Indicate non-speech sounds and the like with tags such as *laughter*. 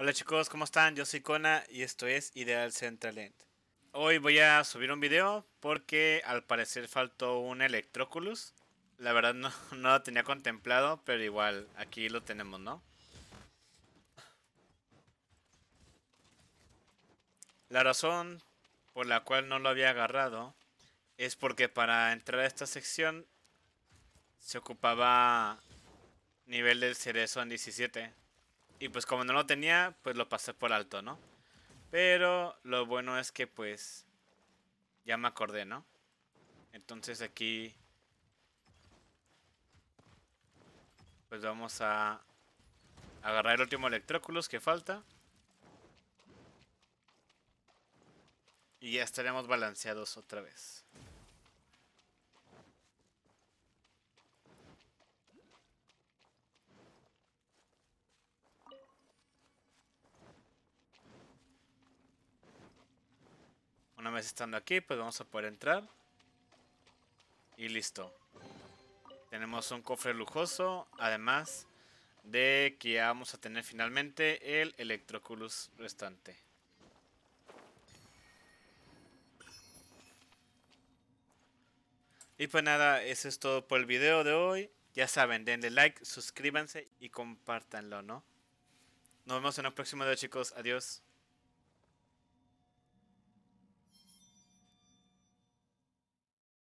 Hola chicos, ¿cómo están? Yo soy Kona y esto es Ideal Central End. Hoy voy a subir un video porque al parecer faltó un Electroculus. La verdad no, *laughs* no lo tenía contemplado, pero igual aquí lo tenemos, ¿no? La razón por la cual no lo había agarrado es porque para entrar a esta sección se ocupaba nivel del cerezo en 17. Y pues como no lo tenía, pues lo pasé por alto, ¿no? Pero lo bueno es que pues ya me acordé, ¿no? Entonces aquí pues vamos a agarrar el último electróculos que falta. Y ya estaremos balanceados otra vez. estando aquí, pues vamos a poder entrar. Y listo. Tenemos un cofre lujoso, además de que vamos a tener finalmente el Electroculus restante. Y pues nada, eso es todo por el video de hoy. Ya saben, denle like, suscríbanse y compártanlo, ¿no? Nos vemos en el próximo video, chicos. Adiós.